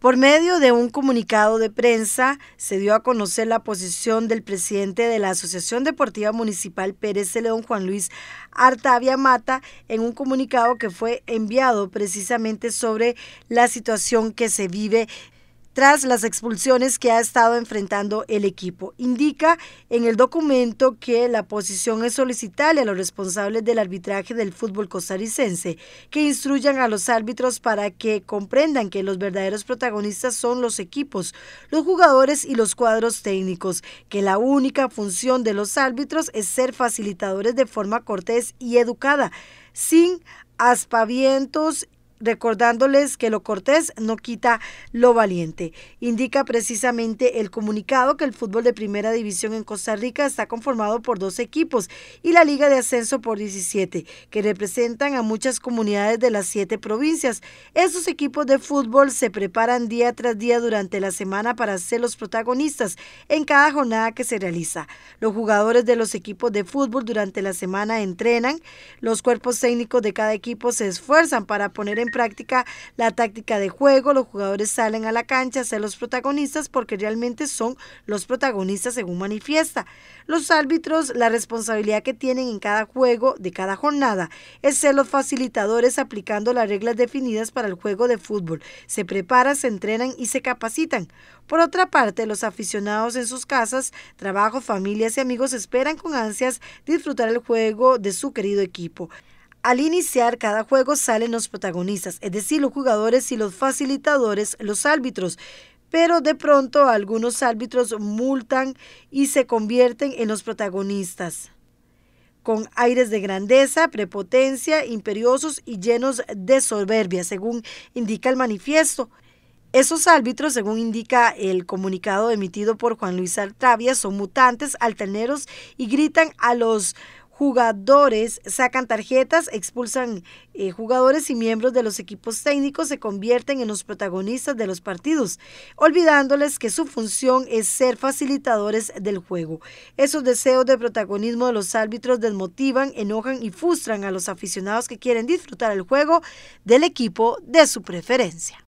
Por medio de un comunicado de prensa se dio a conocer la posición del presidente de la Asociación Deportiva Municipal Pérez de León, Juan Luis Artavia Mata, en un comunicado que fue enviado precisamente sobre la situación que se vive tras las expulsiones que ha estado enfrentando el equipo. Indica en el documento que la posición es solicitarle a los responsables del arbitraje del fútbol costarricense que instruyan a los árbitros para que comprendan que los verdaderos protagonistas son los equipos, los jugadores y los cuadros técnicos, que la única función de los árbitros es ser facilitadores de forma cortés y educada, sin aspavientos recordándoles que lo cortés no quita lo valiente. Indica precisamente el comunicado que el fútbol de primera división en Costa Rica está conformado por dos equipos y la Liga de Ascenso por 17, que representan a muchas comunidades de las siete provincias. esos equipos de fútbol se preparan día tras día durante la semana para ser los protagonistas en cada jornada que se realiza. Los jugadores de los equipos de fútbol durante la semana entrenan, los cuerpos técnicos de cada equipo se esfuerzan para poner en práctica la táctica de juego, los jugadores salen a la cancha a ser los protagonistas porque realmente son los protagonistas según manifiesta. Los árbitros, la responsabilidad que tienen en cada juego de cada jornada es ser los facilitadores aplicando las reglas definidas para el juego de fútbol. Se preparan, se entrenan y se capacitan. Por otra parte, los aficionados en sus casas, trabajo, familias y amigos esperan con ansias disfrutar el juego de su querido equipo. Al iniciar cada juego salen los protagonistas, es decir, los jugadores y los facilitadores, los árbitros. Pero de pronto algunos árbitros multan y se convierten en los protagonistas con aires de grandeza, prepotencia, imperiosos y llenos de soberbia, según indica el manifiesto. Esos árbitros, según indica el comunicado emitido por Juan Luis Artavia, son mutantes, alterneros y gritan a los jugadores sacan tarjetas, expulsan eh, jugadores y miembros de los equipos técnicos se convierten en los protagonistas de los partidos, olvidándoles que su función es ser facilitadores del juego. Esos deseos de protagonismo de los árbitros desmotivan, enojan y frustran a los aficionados que quieren disfrutar el juego del equipo de su preferencia.